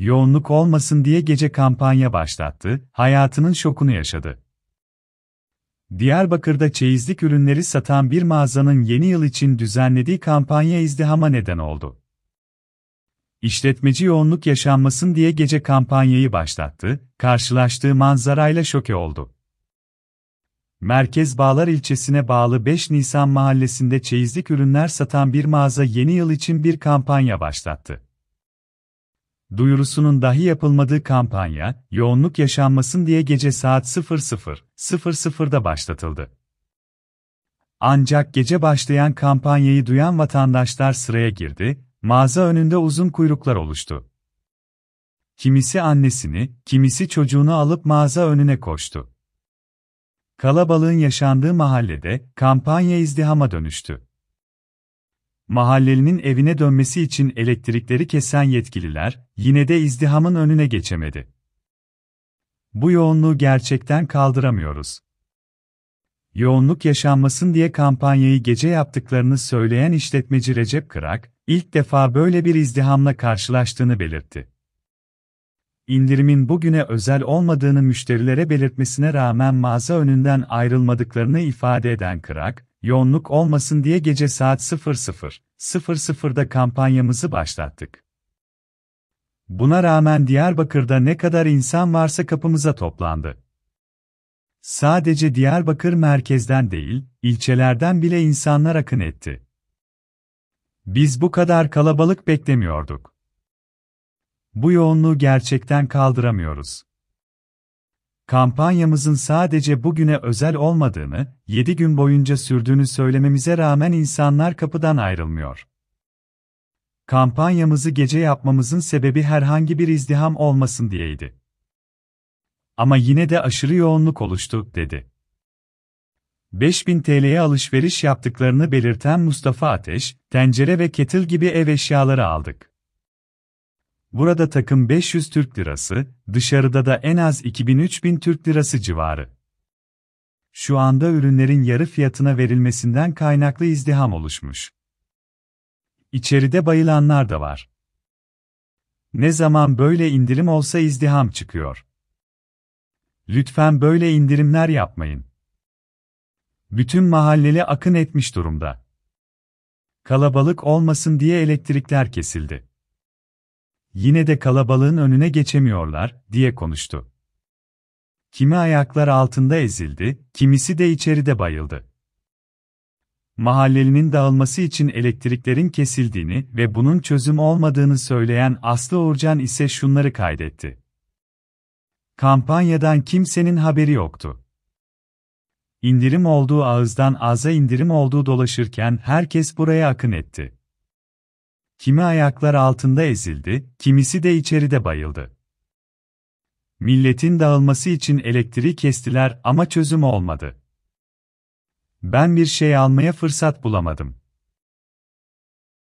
yoğunluk olmasın diye gece kampanya başlattı, hayatının şokunu yaşadı. Diyarbakır'da çeyizlik ürünleri satan bir mağazanın yeni yıl için düzenlediği kampanya izdihama neden oldu. İşletmeci yoğunluk yaşanmasın diye gece kampanyayı başlattı, karşılaştığı manzarayla şoke oldu. Merkez Bağlar ilçesine bağlı 5 Nisan mahallesinde çeyizlik ürünler satan bir mağaza yeni yıl için bir kampanya başlattı duyurusunun dahi yapılmadığı kampanya, yoğunluk yaşanmasın diye gece saat 00.00'da başlatıldı. Ancak gece başlayan kampanyayı duyan vatandaşlar sıraya girdi, mağaza önünde uzun kuyruklar oluştu. Kimisi annesini, kimisi çocuğunu alıp mağaza önüne koştu. Kalabalığın yaşandığı mahallede kampanya izdihama dönüştü. Mahallelinin evine dönmesi için elektrikleri kesen yetkililer, yine de izdihamın önüne geçemedi. Bu yoğunluğu gerçekten kaldıramıyoruz. Yoğunluk yaşanmasın diye kampanyayı gece yaptıklarını söyleyen işletmeci Recep Kırak, ilk defa böyle bir izdihamla karşılaştığını belirtti. İndirimin bugüne özel olmadığını müşterilere belirtmesine rağmen mağaza önünden ayrılmadıklarını ifade eden Kırak, yoğunluk olmasın diye gece saat 00.00'da kampanyamızı başlattık. Buna rağmen Diyarbakır'da ne kadar insan varsa kapımıza toplandı. Sadece Diyarbakır merkezden değil, ilçelerden bile insanlar akın etti. Biz bu kadar kalabalık beklemiyorduk. Bu yoğunluğu gerçekten kaldıramıyoruz kampanyamızın sadece bugüne özel olmadığını, 7 gün boyunca sürdüğünü söylememize rağmen insanlar kapıdan ayrılmıyor. Kampanyamızı gece yapmamızın sebebi herhangi bir izdiham olmasın diyeydi. Ama yine de aşırı yoğunluk oluştu, dedi. 5000 TL'ye alışveriş yaptıklarını belirten Mustafa Ateş, tencere ve ketil gibi ev eşyaları aldık. Burada takım 500 Türk lirası, dışarıda da en az 2000-3000 Türk lirası civarı. Şu anda ürünlerin yarı fiyatına verilmesinden kaynaklı izdiham oluşmuş. İçeride bayılanlar da var. Ne zaman böyle indirim olsa izdiham çıkıyor. Lütfen böyle indirimler yapmayın. Bütün mahalleli akın etmiş durumda. Kalabalık olmasın diye elektrikler kesildi. Yine de kalabalığın önüne geçemiyorlar, diye konuştu. Kimi ayaklar altında ezildi, kimisi de içeride bayıldı. Mahallelinin dağılması için elektriklerin kesildiğini ve bunun çözüm olmadığını söyleyen Aslı Orcan ise şunları kaydetti. Kampanyadan kimsenin haberi yoktu. İndirim olduğu ağızdan ağza indirim olduğu dolaşırken herkes buraya akın etti. Kimi ayaklar altında ezildi, kimisi de içeride bayıldı. Milletin dağılması için elektriği kestiler ama çözüm olmadı. Ben bir şey almaya fırsat bulamadım.